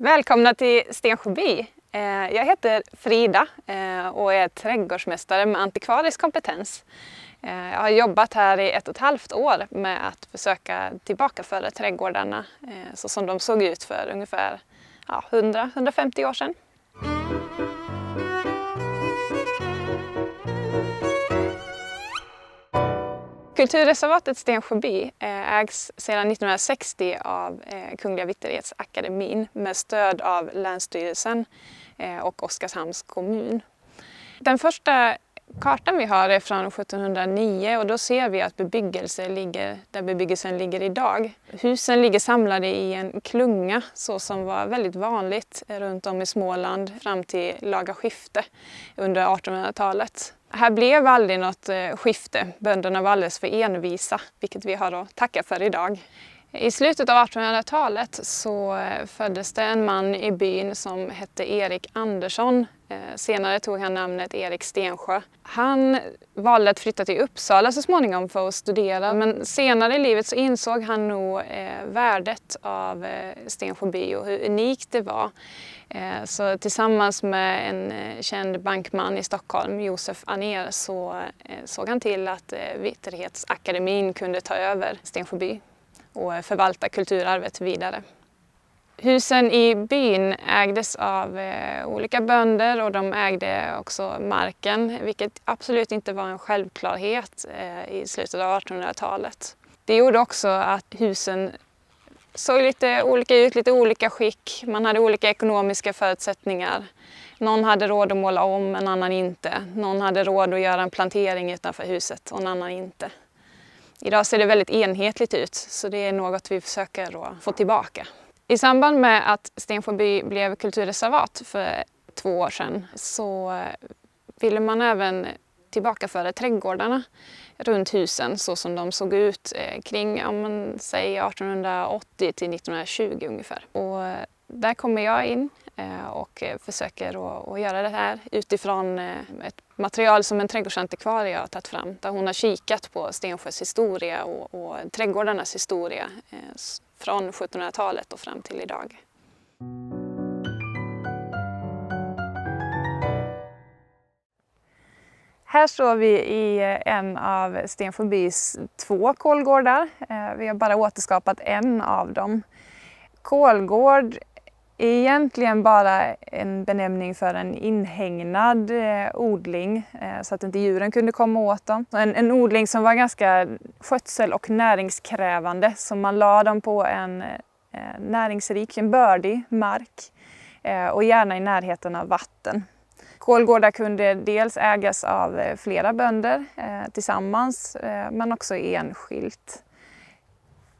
Välkomna till Stensjöby. Eh, jag heter Frida eh, och är trädgårdsmästare med antikvarisk kompetens. Eh, jag har jobbat här i ett och ett halvt år med att försöka tillbakaföra trädgårdarna så som de såg ut för ungefär 100-150 år sedan. Kulturreservatet Stensjöby eh, ägs sedan 1960 av eh, Kungliga Vitterhetsakademin med stöd av Länsstyrelsen eh, och Oskarshamns kommun. Den första kartan vi har är från 1709 och då ser vi att bebyggelse ligger där bebyggelsen ligger idag. Husen ligger samlade i en klunga så som var väldigt vanligt runt om i Småland fram till laga skifte under 1800-talet. Här blev aldrig något eh, skifte. Bönderna var alldeles för envisa, vilket vi har att tacka för idag. I slutet av 1800-talet så eh, föddes det en man i byn som hette Erik Andersson. Eh, senare tog han namnet Erik Stensjö. Han valde att flytta till Uppsala så småningom för att studera men senare i livet så insåg han nog eh, värdet av Stensjö by och hur unikt det var. Så tillsammans med en känd bankman i Stockholm, Josef Aner, så såg han till att Vitterhetsakademin kunde ta över Stensjö by och förvalta kulturarvet vidare. Husen i byn ägdes av eh, olika bönder och de ägde också marken, vilket absolut inte var en självklarhet eh, i slutet av 1800-talet. Det gjorde också att husen såg lite olika ut, lite olika skick. Man hade olika ekonomiska förutsättningar. Någon hade råd att måla om, en annan inte. Någon hade råd att göra en plantering utanför huset och en annan inte. Idag ser det väldigt enhetligt ut så det är något vi försöker få tillbaka. I samband med att Stenfoby blev kulturreservat för två år sedan så eh, ville man även tillbakaföra trädgårdarna runt husen så som de såg ut eh, kring om man säger 1880 till 1920 ungefär. Och eh, där kommer jag in Eh, och eh, försöker att göra det här utifrån eh, ett material som en trädgårdsantikvarie har tagit fram där hon har kikat på Stensjös historia och, och trädgårdarnas historia från 1700-talet och fram till idag. Här står vi i en av Stensjöbys två kolgårdar. Vi har bara återskapat en av dem. Kolgård egentligen bara en benämning för en inhägnad eh, odling eh, så att inte djuren kunde komma åt dem. En, en, odling som var ganska skötsel och näringskrävande så man la dem på en eh, näringsrik, en bördig mark och gärna i närheten av vatten. Kolgårdar kunde dels ägas av flera bönder tillsammans men också enskilt.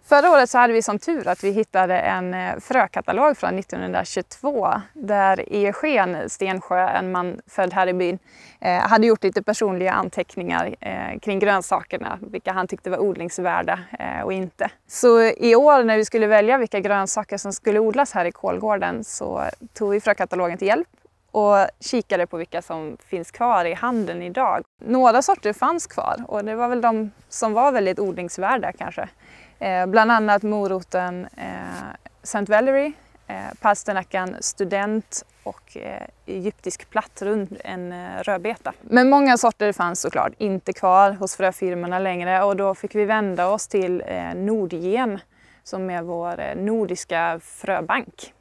Förra året så hade vi som tur att vi hittade en eh, frökatalog från 1922 där Eugen Stensjö, en man född här i byn, eh, hade gjort lite personliga anteckningar eh, kring grönsakerna, vilka han tyckte var odlingsvärda och inte. Så i år när vi skulle välja vilka grönsaker som skulle odlas här i Kolgården så tog vi frökatalogen till hjälp och kikade på vilka som finns kvar i handeln idag. Några sorter fanns kvar och det var väl de som var väldigt odlingsvärda kanske. Eh, bland annat moroten eh, St. Valerie, eh, palsternackan student och eh, egyptisk plattrund, en eh, rödbeta. Men många sorter fanns såklart inte kvar hos fröfirmorna längre och då fick vi vända oss till eh, Nordgen som är vår eh, nordiska fröbank.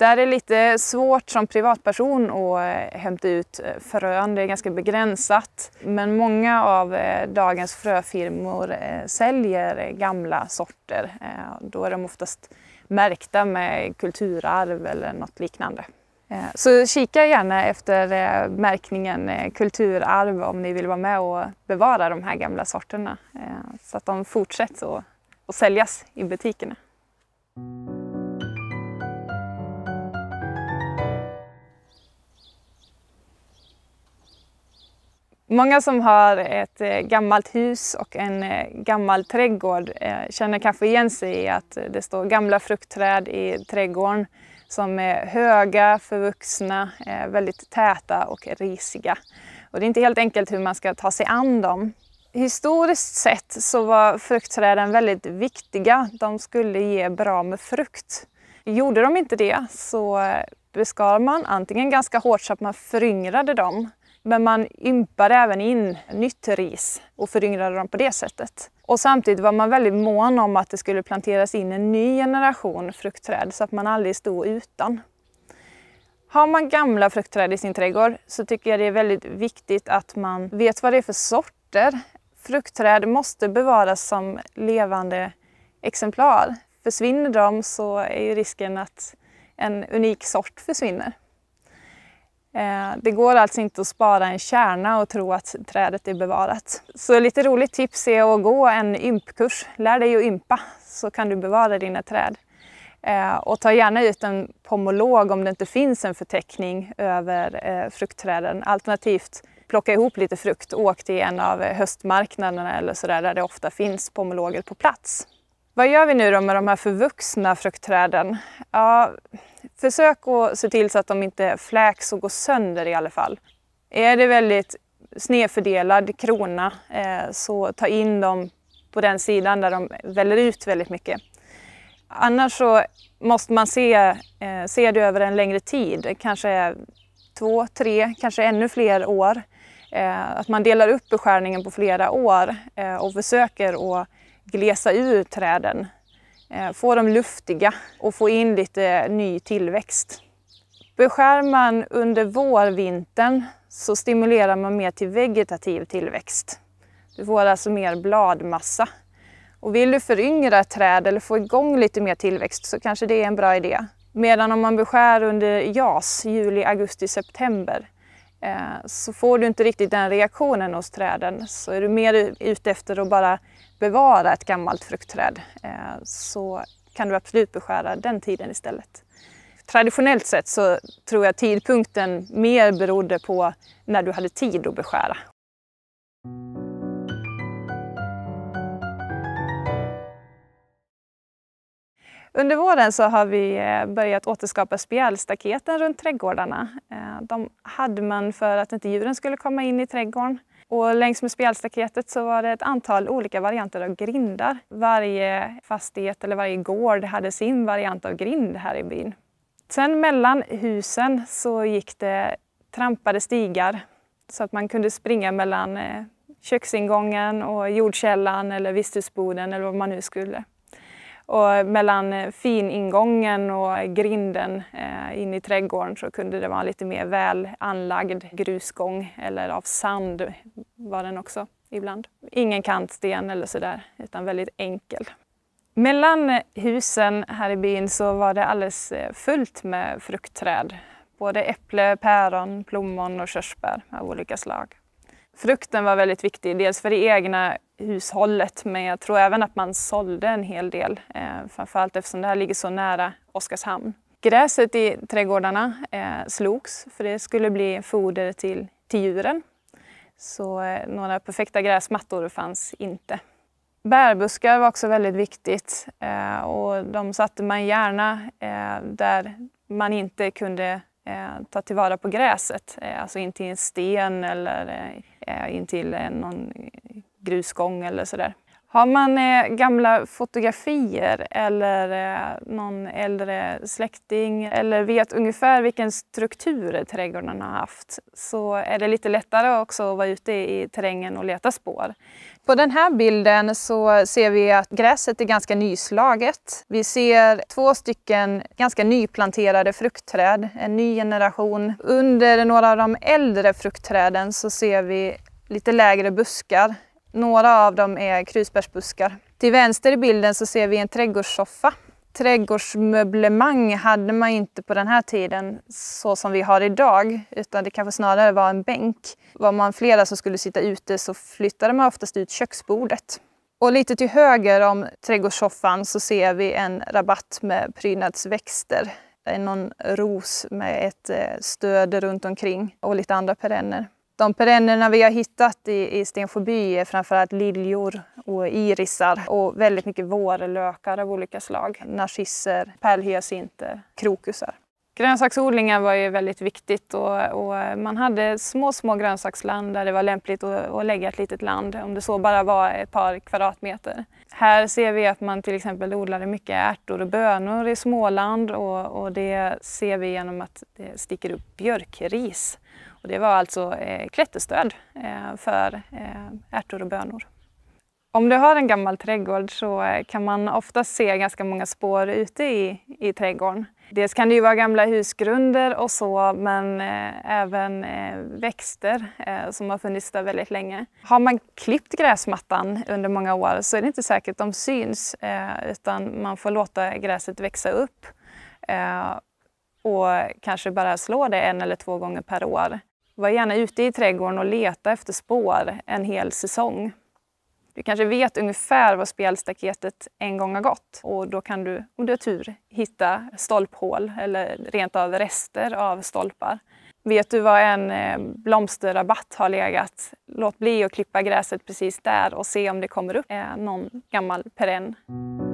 Där är det lite svårt som privatperson att eh, hämta ut eh, frön, det är ganska begränsat. Men många av eh, dagens fröfirmor säljer gamla sorter. Då är de oftast märkta med kulturarv eller något liknande. Så kika gärna efter märkningen kulturarv om ni vill vara med och bevara de här gamla sorterna så att de fortsätter att säljas i butikerna. Många som har ett eh, gammalt hus och en eh, gammal trädgård eh, känner kanske igen sig i att det står gamla fruktträd i trädgården som är höga, förvuxna, väldigt täta och risiga. Och det är inte helt enkelt hur man ska ta sig an dem. Historiskt sett så var fruktträden väldigt viktiga. De skulle ge bra med frukt. Gjorde de inte det så beskar man antingen ganska hårt så att man föryngrade dem men man ympade även in nytt ris och föryngrade dem på det sättet. Och samtidigt var man väldigt mån om att det skulle planteras in en ny generation fruktträd så att man aldrig stod utan. Har man gamla fruktträd i sin trädgård så tycker jag det är väldigt viktigt att man vet vad det är för sorter. Fruktträd måste bevaras som levande exemplar. Försvinner de så är ju risken att en unik sort försvinner. Eh, det går alltså inte att spara en kärna och tro att trädet är bevarat. Så lite roligt tips är att gå en ympkurs. Lär dig att ympa så kan du bevara dina träd. Eh, och ta gärna ut en pomolog om det inte finns en förteckning över eh, fruktträden. Alternativt plocka ihop lite frukt och åk till en av höstmarknaderna eller sådär där det ofta finns pomologer på plats. Vad gör vi nu då med de här förvuxna fruktträden? Ja, försök att se till så att de inte fläks och går sönder i alla fall. Är det väldigt snedfördelad krona eh, så ta in dem på den sidan där de väller ut väldigt mycket. Annars så måste man se, eh, se det över en längre tid, kanske två, tre, kanske ännu fler år. Eh, att man delar upp beskärningen på flera år och försöker att glesa ur träden Eh, få dem luftiga och få in lite eh, ny tillväxt. Beskär man under vårvintern så stimulerar man mer till vegetativ tillväxt. Du får alltså mer bladmassa. Och vill du föryngra ett träd eller få igång lite mer tillväxt så kanske det är en bra idé. Medan om man beskär under JAS, juli, augusti, september, Eh, så får du inte riktigt den reaktionen hos träden så är du mer ute efter att bara bevara ett gammalt fruktträd eh, så kan du absolut beskära den tiden istället. Traditionellt sett så tror jag tidpunkten mer berodde på när du hade tid att beskära. Under våren så har vi eh, börjat återskapa spjälstaketen runt trädgårdarna. Eh, de hade man för att inte djuren skulle komma in i trädgården. Och längs med spjälstaketet så var det ett antal olika varianter av grindar. Varje fastighet eller varje gård hade sin variant av grind här i byn. Sen mellan husen så gick det trampade stigar så att man kunde springa mellan eh, köksingången och jordkällan eller visthusboden eller vad man nu skulle. Och mellan finingången och grinden eh, in i trädgården så kunde det vara lite mer väl anlagd grusgång eller av sand var den också ibland. Ingen kantsten eller sådär utan väldigt enkel. Mellan husen här i byn så var det alldeles eh, fullt med fruktträd. Både äpple, päron, plommon och körsbär av olika slag. Frukten var väldigt viktig, dels för det egna hushållet men jag tror även att man sålde en hel del. Eh, framförallt eftersom det här ligger så nära Oskarshamn. Gräset i trädgårdarna eh, slogs för det skulle bli foder till, till djuren. Så eh, några perfekta gräsmattor fanns inte. Bärbuskar var också väldigt viktigt eh, och de satte man gärna eh, där man inte kunde eh, ta tillvara på gräset, eh, alltså in till en sten eller in till någon grusgång eller sådär. Har man eh, gamla fotografier eller eh, någon äldre släkting eller vet ungefär vilken struktur trädgården har haft så är det lite lättare också att vara ute i terrängen och leta spår. På den här bilden så ser vi att gräset är ganska nyslaget. Vi ser två stycken ganska nyplanterade fruktträd, en ny generation. Under några av de äldre fruktträden så ser vi lite lägre buskar några av dem är krusbärsbuskar. Till vänster i bilden så ser vi en trädgårdssoffa. Trädgårdsmöblemang hade man inte på den här tiden så som vi har idag utan det kanske snarare var en bänk. Var man flera som skulle sitta ute så flyttade man oftast ut köksbordet. Och lite till höger om trädgårdssoffan så ser vi en rabatt med prydnadsväxter. Det är någon ros med ett eh, stöd runt omkring och lite andra perenner. De perennerna vi har hittat i, i Stensjöby är framförallt liljor och irisar och väldigt mycket vårlökar av olika slag. Narcisser, pärlhyacinter, krokusar. Grönsaksodlingar var ju väldigt viktigt och, och, man hade små, små grönsaksland där det var lämpligt att, att lägga ett litet land om det så bara var ett par kvadratmeter. Här ser vi att man till exempel odlade mycket ärtor och bönor i Småland och, och det ser vi genom att det sticker upp björkris. Och det var alltså eh, klätterstöd eh, för eh, ärtor och bönor. Om du har en gammal trädgård så eh, kan man ofta se ganska många spår ute i, i trädgården. Dels kan det ju vara gamla husgrunder och så, men eh, även eh, växter eh, som har funnits där väldigt länge. Har man klippt gräsmattan under många år så är det inte säkert att de syns, eh, utan man får låta gräset växa upp eh, och kanske bara slå det en eller två gånger per år. Var gärna ute i trädgården och leta efter spår en hel säsong. Du kanske vet ungefär var spjälstaketet en gång har gått och då kan du, om du har tur, hitta stolphål eller rent av rester av stolpar. Vet du var en eh, blomsterrabatt har legat? Låt bli att klippa gräset precis där och se om det kommer upp eh, någon gammal perenn.